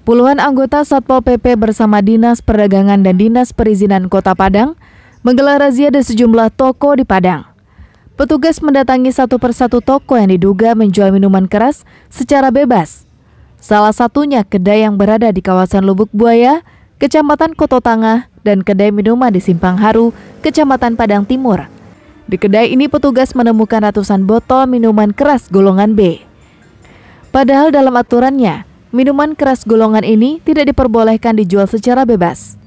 Puluhan anggota Satpol PP bersama Dinas Perdagangan dan Dinas Perizinan Kota Padang menggelar razia di sejumlah toko di Padang. Petugas mendatangi satu persatu toko yang diduga menjual minuman keras secara bebas. Salah satunya kedai yang berada di kawasan Lubuk Buaya, Kecamatan Koto Tangah, dan kedai minuman di Simpang Haru, Kecamatan Padang Timur. Di kedai ini petugas menemukan ratusan botol minuman keras golongan B. Padahal dalam aturannya, minuman keras golongan ini tidak diperbolehkan dijual secara bebas.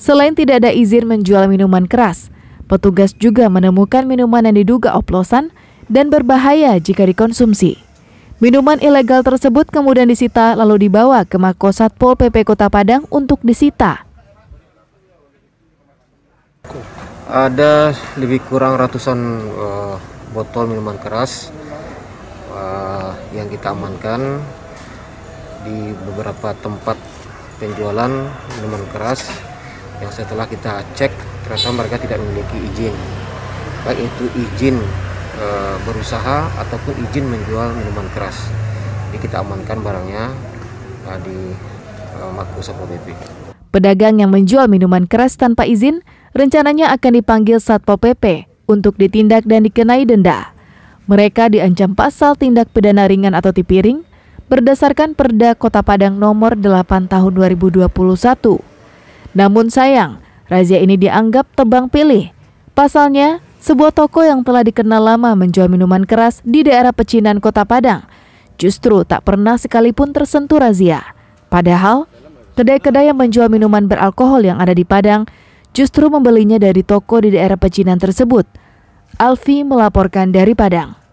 Selain tidak ada izin menjual minuman keras, petugas juga menemukan minuman yang diduga oplosan dan berbahaya jika dikonsumsi. Minuman ilegal tersebut kemudian disita lalu dibawa ke Mako Satpol PP Kota Padang untuk disita. Ada lebih kurang ratusan uh, botol minuman keras uh, yang kita amankan di beberapa tempat penjualan minuman keras yang setelah kita cek ternyata mereka tidak memiliki izin baik itu izin e, berusaha ataupun izin menjual minuman keras jadi kita amankan barangnya e, di e, Maku Sapo PP Pedagang yang menjual minuman keras tanpa izin rencananya akan dipanggil Satpol PP untuk ditindak dan dikenai denda. Mereka diancam pasal tindak pidana ringan atau tipiring berdasarkan Perda Kota Padang Nomor 8 Tahun 2021. Namun sayang, razia ini dianggap tebang pilih. Pasalnya, sebuah toko yang telah dikenal lama menjual minuman keras di daerah Pecinan Kota Padang justru tak pernah sekalipun tersentuh razia. Padahal, kedai-kedai yang menjual minuman beralkohol yang ada di Padang justru membelinya dari toko di daerah Pecinan tersebut. Alfi melaporkan dari Padang.